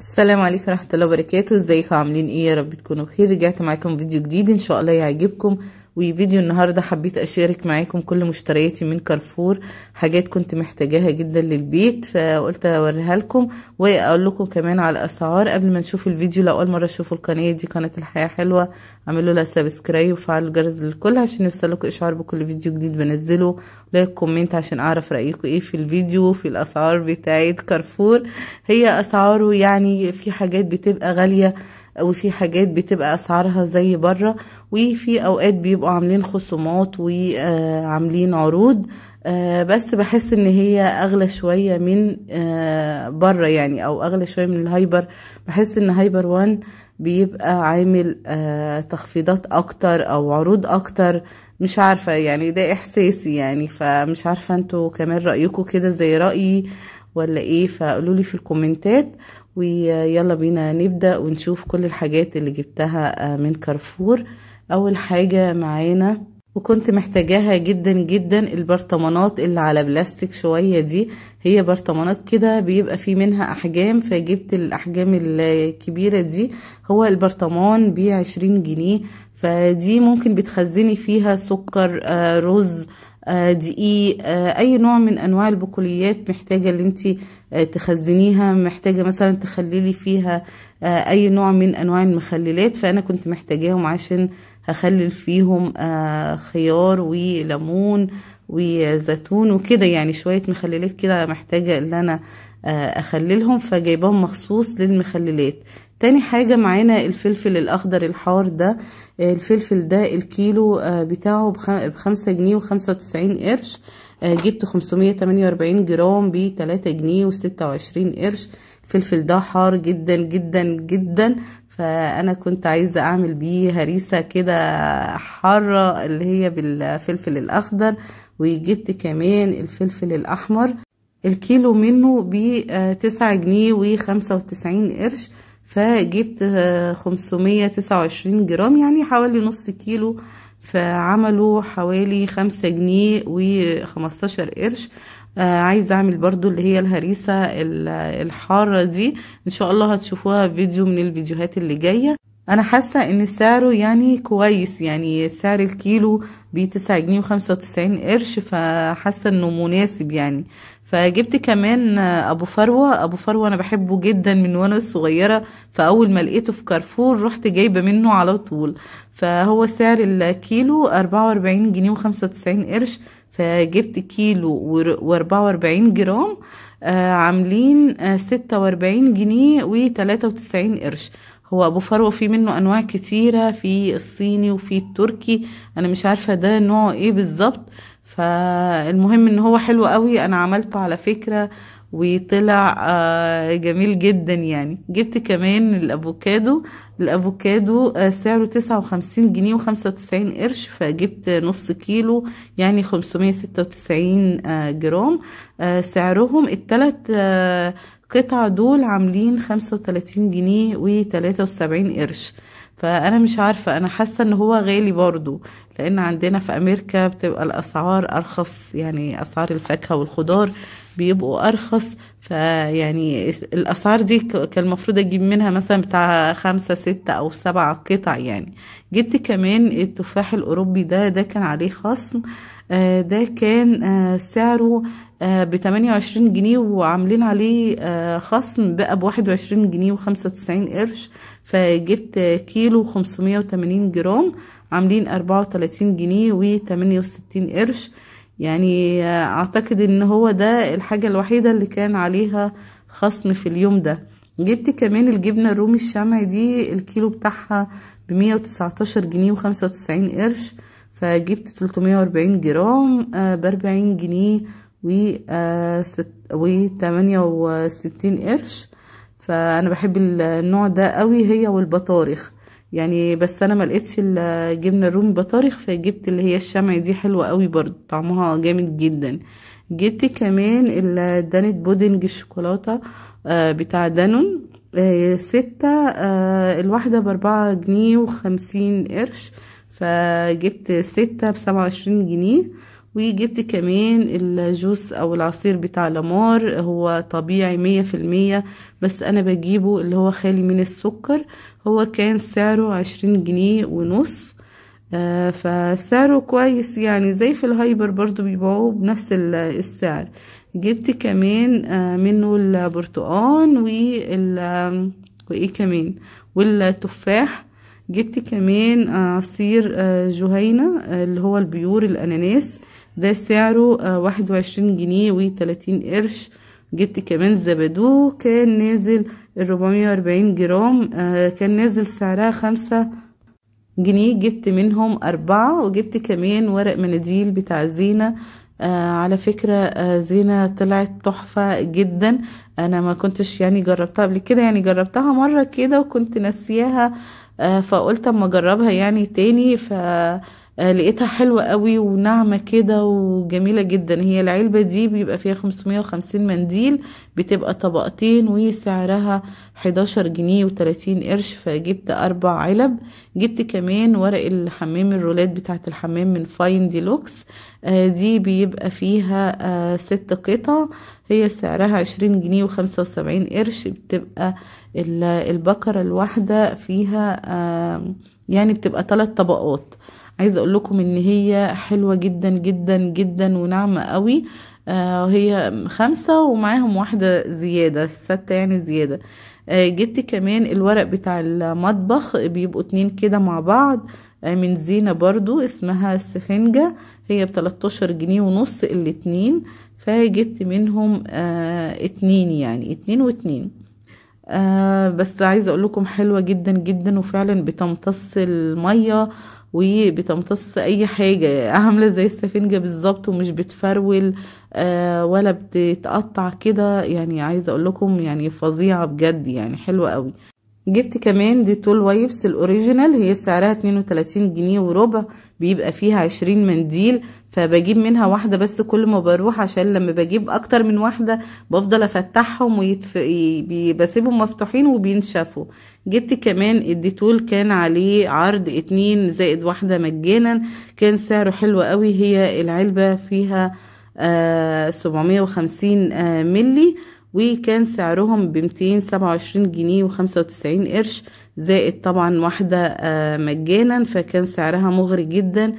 السلام عليكم ورحمه الله وبركاته ازيكم عاملين ايه يا رب تكونوا بخير رجعت معاكم فيديو جديد ان شاء الله يعجبكم وفيديو النهاردة حبيت أشارك معاكم كل مشترياتي من كارفور حاجات كنت محتاجاها جدا للبيت فقلت أوريها لكم وأقول لكم كمان على الأسعار قبل ما نشوف الفيديو لو أول مرة تشوفوا القناة دي قناة الحياة حلوة اعملوا لها سبسكرايب وفعلوا الجرس للكل عشان يوصلكوا إشعار بكل فيديو جديد بنزله لايك كومنت عشان أعرف رأيكم إيه في الفيديو في الأسعار بتاعت كارفور هي أسعاره يعني في حاجات بتبقى غالية وفي حاجات بتبقى اسعارها زي بره وفي اوقات بيبقوا عاملين خصومات وعاملين آه، عروض آه، بس بحس ان هي اغلى شوية من آه، بره يعني او اغلى شوية من الهايبر بحس ان هايبر وان بيبقى عامل تخفيضات اكتر او عروض اكتر مش عارفة يعني ده احساسي يعني فمش عارفة انتوا كمان رأيكم كده زي رأيي ولا ايه فقولولي في الكومنتات ويلا بينا نبدأ ونشوف كل الحاجات اللي جبتها آه، من كارفور أول حاجة معانا وكنت محتاجاها جدا جدا البرطمانات اللي على بلاستيك شوية دي هي برطمانات كده بيبقى في منها أحجام فجبت الأحجام الكبيرة دي هو البرطمان بعشرين جنيه فدي ممكن بتخزني فيها سكر آه، رز آه، دقيق آه، اي نوع من انواع البقوليات محتاجه اللي انت آه، تخزنيها محتاجه مثلا تخللي فيها اي نوع من انواع المخللات فانا كنت محتاجاهم عشان هخلل فيهم خيار وليمون وزيتون وكده يعني شويه مخللات كده محتاجه ان انا آه، اخللهم فجايباهم مخصوص للمخللات تاني حاجة معانا الفلفل الأخضر الحار ده آه، الفلفل ده الكيلو آه، بتاعه بخمسة جنيه وخمسة وتسعين قرش جبت خمسمية تمانية وأربعين جرام بتلاتة جنيه وستة وعشرين قرش الفلفل ده حار جدا جدا جدا فأنا كنت عايزة أعمل بيه هريسة كده حارة اللي هي بالفلفل الأخضر وجبت كمان الفلفل الأحمر الكيلو منه بتسعة آه، جنيه وخمسة وتسعين قرش فجبت آه، خمسمية تسعة وعشرين جرام يعني حوالي نص كيلو فعملوا حوالي خمسة جنيه وخمستاشر قرش آه، عايز عايزه اعمل برضو اللي هي الهريسه الحاره دي ان شاء الله هتشوفوها في فيديو من الفيديوهات اللي جايه انا حاسه ان سعره يعني كويس يعني سعر الكيلو بتسعة جنيه وخمسة وتسعين قرش فحاسه انه مناسب يعني فجبت كمان ابو فروه ابو فروه انا بحبه جدا من وانا صغيره فاول ما لقيته في كارفور رحت جايبه منه على طول فهو سعر الكيلو 44 جنيه و95 قرش فجبت كيلو و44 جرام آه، عاملين آه 46 جنيه و93 قرش هو ابو فروه في منه انواع كتيره في الصيني وفي التركي انا مش عارفه ده نوعه ايه بالظبط فالمهم ان هو حلو قوي انا عملته على فكرة وطلع آه، جميل جدا يعني جبت كمان الافوكادو الافوكادو آه، سعره تسعة وخمسين جنيه وخمسة وتسعين قرش فجبت نص كيلو يعني خمسمية ستة وتسعين آه، جرام سعرهم التلات قطع دول عاملين خمسة وتلاتين جنيه وتلاتة وسبعين قرش فانا مش عارفه انا حاسه ان هو غالي برضو لان عندنا في امريكا بتبقى الاسعار ارخص يعني اسعار الفاكهه والخضار بيبقوا ارخص فيعني الاسعار دي كان المفروض اجيب منها مثلا بتاع خمسة ستة او سبعة قطع يعني جبت كمان التفاح الاوروبي ده ده كان عليه خصم آه، ده كان آه، سعره آه، ب 28 جنيه وعاملين عليه خصم بقى ب 21 جنيه و 95 قرش فجبت كيلو خمسمية جرام عاملين أربعة جنيه و 68 قرش يعني أعتقد إن هو ده الحاجة الوحيدة اللي كان عليها خصم في اليوم ده جبت كمان الجبنة الرومي الشمعي دي الكيلو بتاعها بمية 119 جنيه و 95 قرش فجبت 340 جرام آه، بأربعين جنيه و آه، وستين قرش فانا بحب النوع ده قوي هي والبطارخ يعني بس انا ما لقيتش الجبنه الرومي بطارخ فجبت اللي هي الشمعي دي حلوه قوي برضو طعمها جامد جدا جبت كمان الدانت بودنج الشوكولاته آه، بتاع دانون ستة الواحدة باربعة جنيه وخمسين قرش فجبت ستة بسبعة وعشرين جنيه وجبت كمان الجوس او العصير بتاع لامار هو طبيعي مية في المية بس انا بجيبه اللي هو خالي من السكر هو كان سعره عشرين جنيه ونص آه فسعره كويس يعني زي في الهايبر برضو بيبيعوه بنفس السعر جبت كمان آه منه البرتقان وال وايه كمان والتفاح جبت كمان آه، عصير آه، جهينة آه، اللي هو البيور الأناناس ده سعره واحد وعشرين جنيه وتلاتين قرش جبت كمان زبادو كان نازل الربعمية وأربعين جرام كان نازل سعرها خمسة جنيه جبت منهم أربعة وجبت كمان ورق مناديل بتاع زينة آه على فكرة آه زينة طلعت تحفة جدا أنا ما كنتش يعني جربتها قبل كده يعني جربتها مرة كده وكنت ناسياها آه، فقلت اما اجربها يعني تاني ف آه، لقيتها حلوة قوي وناعمة كده وجميلة جدا هي العلبة دي بيبقى فيها 550 منديل بتبقى طبقتين وسعرها 11 جنيه و30 قرش فجبت اربع علب جبت كمان ورق الحمام الرولات بتاعت الحمام من فاين ديلوكس آه، دي بيبقى فيها آه، ست قطع هي سعرها 20 جنيه و75 قرش بتبقى البكرة الواحدة فيها يعني بتبقى ثلاث طبقات عايزه اقول لكم ان هي حلوه جدا جدا جدا وناعمه قوي آه هي خمسة ومعاهم واحدة زيادة ستة يعني زيادة آه جبت كمان الورق بتاع المطبخ بيبقوا اتنين كده مع بعض آه من زينة برضو اسمها السفنجة هي ب عشر جنيه ونص الاتنين فجبت منهم آه اتنين يعني اتنين واتنين آه بس عايزة اقول لكم حلوة جدا جدا وفعلا بتمتص المية وبتمتص اي حاجة عاملة زي السفنجة بالظبط ومش بتفرول آه، ولا بتتقطع كده يعني عايزة اقول لكم يعني فظيعة بجد يعني حلوة قوي جبت كمان دي تول وايبس الاوريجينال هي سعرها 32 جنيه وربع بيبقى فيها 20 منديل فبجيب منها واحده بس كل ما بروح عشان لما بجيب اكتر من واحده بفضل افتحهم ويتف... بسيبهم مفتوحين وبينشفوا جبت كمان الديتول كان عليه عرض اتنين زائد واحده مجانا كان سعره حلو قوي هي العلبه فيها آه 750 آه ملي وكان سعرهم ب سبعة وعشرين جنيه وخمسة وتسعين قرش زائد طبعا واحدة آه، مجانا فكان سعرها مغري جدا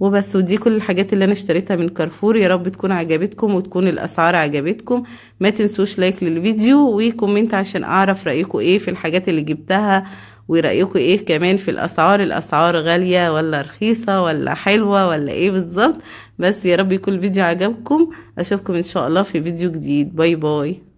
وبس ودي كل الحاجات اللي انا اشتريتها من كارفور يا رب تكون عجبتكم وتكون الاسعار عجبتكم ما تنسوش لايك للفيديو وكومنت عشان اعرف رايكم ايه في الحاجات اللي جبتها ورأيكم ايه كمان في الأسعار الأسعار غالية ولا رخيصة ولا حلوة ولا ايه بالظبط بس يا رب يكون الفيديو عجبكم أشوفكم إن شاء الله في فيديو جديد باي باي